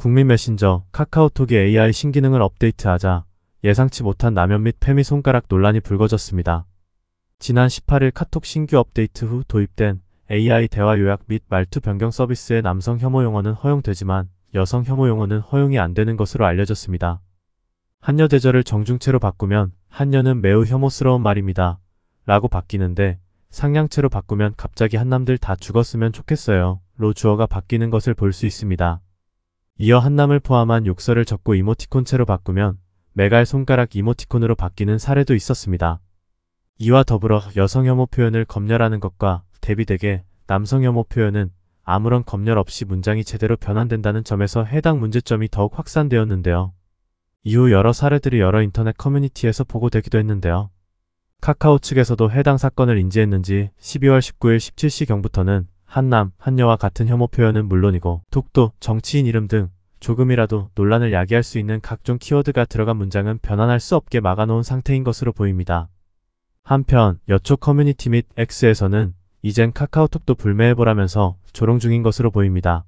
국민 메신저, 카카오톡이 AI 신기능을 업데이트하자 예상치 못한 남연 및 페미 손가락 논란이 불거졌습니다. 지난 18일 카톡 신규 업데이트 후 도입된 AI 대화 요약 및 말투 변경 서비스의 남성 혐오 용어는 허용되지만 여성 혐오 용어는 허용이 안 되는 것으로 알려졌습니다. 한여 대절을 정중체로 바꾸면 한여는 매우 혐오스러운 말입니다. 라고 바뀌는데 상냥체로 바꾸면 갑자기 한남들 다 죽었으면 좋겠어요. 로 주어가 바뀌는 것을 볼 수 있습니다. 이어 한남을 포함한 욕설을 적고 이모티콘체로 바꾸면 메갈 손가락 이모티콘으로 바뀌는 사례도 있었습니다. 이와 더불어 여성 혐오 표현을 검열하는 것과 대비되게 남성 혐오 표현은 아무런 검열 없이 문장이 제대로 변환된다는 점에서 해당 문제점이 더욱 확산되었는데요. 이후 여러 사례들이 여러 인터넷 커뮤니티에서 보고되기도 했는데요. 카카오 측에서도 해당 사건을 인지했는지 12월 19일 17시경부터는 한남, 한녀와 같은 혐오 표현은 물론이고 독도, 정치인 이름 등 조금이라도 논란을 야기할 수 있는 각종 키워드가 들어간 문장은 변환할 수 없게 막아놓은 상태인 것으로 보입니다. 한편 여초 커뮤니티 및 X에서는 이젠 카카오톡도 불매해보라면서 조롱 중인 것으로 보입니다.